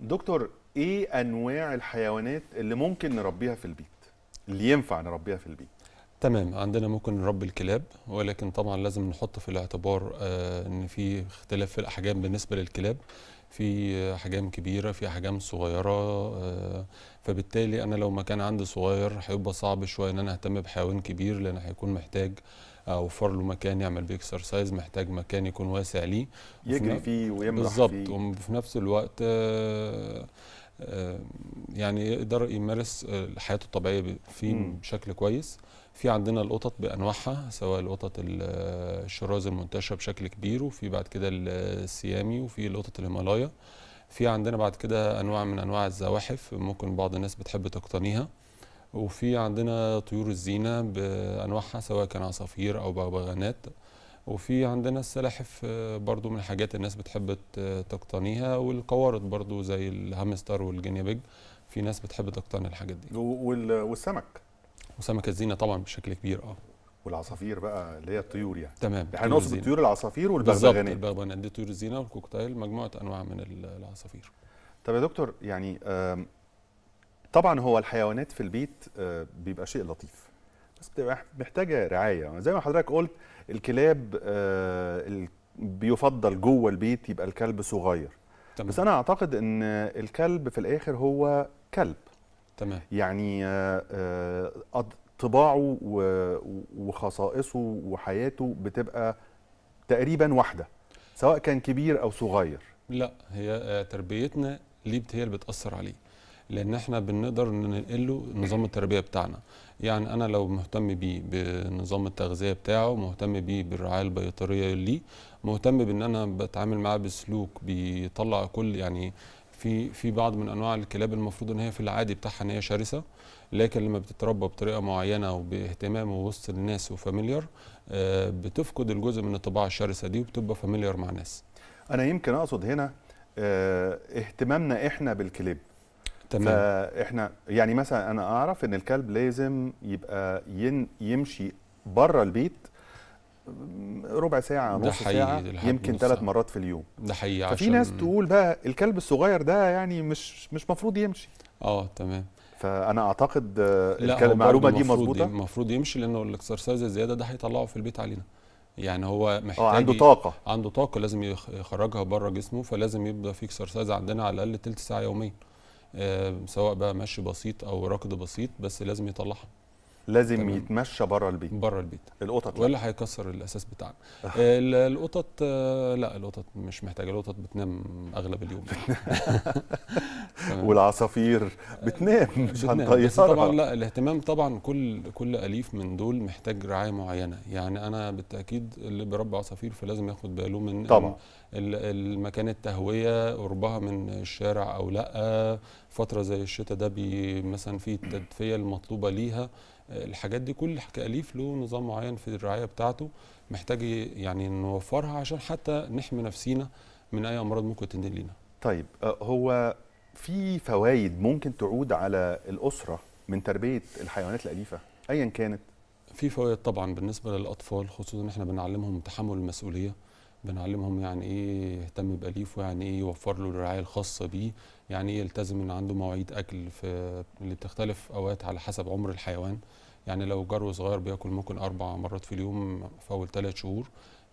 دكتور ايه انواع الحيوانات اللي ممكن نربيها في البيت اللي ينفع نربيها في البيت تمام عندنا ممكن نربي الكلاب ولكن طبعا لازم نحط في الاعتبار آه، ان في اختلاف في الاحجام بالنسبه للكلاب في احجام كبيره في احجام صغيره آه، فبالتالي انا لو مكان عندي صغير هيبقى صعب شويه ان انا اهتم بحيوان كبير لان هيكون محتاج اوفر له مكان يعمل بيه اكسرسايز محتاج مكان يكون واسع ليه يجري فيه ويمرح فيه بالظبط وفي نفس الوقت آه، آه، يعني يقدر يمارس آه، حياته الطبيعيه فيه بشكل كويس في عندنا القطط بانواعها سواء القطط آه، الشراز المنتشره بشكل كبير وفي بعد كده السيامي وفي القطط الهيمالايا في عندنا بعد كده انواع من انواع الزواحف ممكن بعض الناس بتحب تقتنيها وفي عندنا طيور الزينه بانواعها سواء كان عصافير او بغبغانات وفي عندنا السلاحف آه، برضو من الحاجات الناس بتحب تقتنيها والقوارض برضو زي الهامستر بيج في ناس بتحب تقتني الحاجات دي والسمك وسمك الزينة طبعا بشكل كبير اه والعصافير بقى اللي هي الطيور يعني تمام احنا يعني نقصد الطيور العصافير والبغبغانات بالظبط البغبغانات دي طيور الزينة والكوكتيل مجموعة انواع من العصافير طب يا دكتور يعني طبعا هو الحيوانات في البيت آه، بيبقى شيء لطيف محتاجه رعايه يعني زي ما حضرتك قلت الكلاب آه، بيفضل جوه البيت يبقى الكلب صغير تمام. بس انا اعتقد ان الكلب في الاخر هو كلب تمام يعني آه، آه، طباعه وخصائصه وحياته بتبقى تقريبا واحده سواء كان كبير او صغير لا هي تربيتنا ليه هي اللي بتاثر عليه لان احنا بنقدر ننقل له نظام التربيه بتاعنا يعني انا لو مهتم بيه بنظام التغذيه بتاعه مهتم بيه بالرعايه البيطريه ليه مهتم بان انا بتعامل معاه بسلوك بيطلع كل يعني في في بعض من انواع الكلاب المفروض ان هي في العادي بتاعها ان هي شرسه لكن لما بتتربى بطريقه معينه وباهتمام وسط الناس وفاميليار آه، بتفقد الجزء من الطباعه الشرسه دي وبتبقى فاميليار مع ناس انا يمكن اقصد هنا آه، اهتمامنا احنا بالكلاب تمام فاحنا يعني مثلا انا اعرف ان الكلب لازم يبقى ين يمشي بره البيت ربع ساعة نص ساعة يمكن ثلاث مرات في اليوم ده حقيقي ففي ناس تقول بقى الكلب الصغير ده يعني مش مش مفروض يمشي اه تمام فانا اعتقد المعلومه دي مظبوطه المفروض يمشي لانه الاكسرسايز الزياده ده هيطلعه في البيت علينا يعني هو محتاج اه عنده طاقه عنده طاقه لازم يخرجها بره جسمه فلازم يبقى في اكسرسايز عندنا على الاقل تلت ساعه يوميا آه، سواء بقى مشي بسيط او ركض بسيط بس لازم يطلعها لازم تمام. يتمشى بره البيت بره البيت القطط ولا هيكسر الاساس بتاعنا أه. آه، القطط آه، لا القطط مش محتاجه القطط بتنام اغلب اليوم والعصافير بتنام مش هنطيرها طبعا لا الاهتمام طبعا كل كل اليف من دول محتاج رعايه معينه يعني انا بالتاكيد اللي بيربي عصافير فلازم ياخد باله من طبعا المكان التهويه قربها من الشارع او لا فتره زي الشتاء ده مثلا في التدفئه المطلوبه ليها الحاجات دي كل تكاليف له نظام معين في الرعاية بتاعته محتاج يعني نوفرها عشان حتى نحمي نفسينا من أي أمراض ممكن تنقل لينا طيب آه، هو في فوائد ممكن تعود على الأسرة من تربية الحيوانات الأليفة أيا كانت في فوائد طبعا بالنسبة للأطفال خصوصا إحنا بنعلمهم تحمل المسؤولية بنعلمهم يعني ايه يهتم باليفه يعني ايه يوفر له الرعايه الخاصه بيه يعني ايه يلتزم ان عنده مواعيد اكل في اللي بتختلف اوقات على حسب عمر الحيوان يعني لو جرو صغير بياكل ممكن اربع مرات في اليوم في اول ثلاث شهور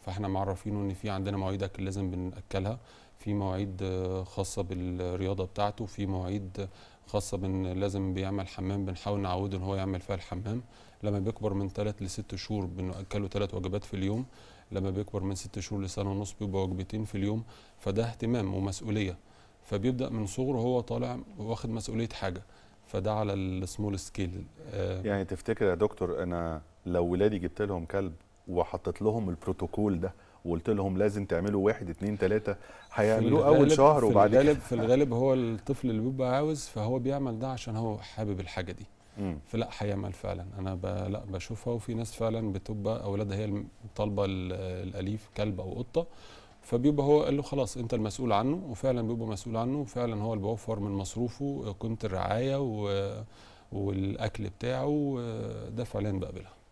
فاحنا معرفينه ان في عندنا مواعيد اكل لازم بناكلها في مواعيد خاصه بالرياضه بتاعته في مواعيد خاصه بان لازم بيعمل حمام بنحاول نعوده ان هو يعمل فيها الحمام لما بيكبر من 3 ل 6 شهور بناكله 3 وجبات في اليوم لما بيكبر من 6 شهور لسنه ونص بيبقى وجبتين في اليوم فده اهتمام ومسؤوليه فبيبدا من صغره هو طالع واخد مسؤوليه حاجه فده على السمول سكيل آه، يعني تفتكر يا دكتور انا لو ولادي جبت لهم كلب وحطيت لهم البروتوكول ده وقلت لهم لازم تعملوا واحد اتنين تلاته هيعملوه اول شهر وبعد في الغالب في الغالب هو الطفل اللي بيبقى عاوز فهو بيعمل ده عشان هو حابب الحاجه دي مم. فلا هيعمل فعلا انا ب... لا بشوفها وفي ناس فعلا بتبقى اولادها هي طالبه الاليف كلب او قطه فبيبقى هو قال له خلاص انت المسؤول عنه وفعلا بيبقى مسؤول عنه وفعلا هو اللي بيوفر من مصروفه كنت الرعايه و... والاكل بتاعه ده فعلا بقبلها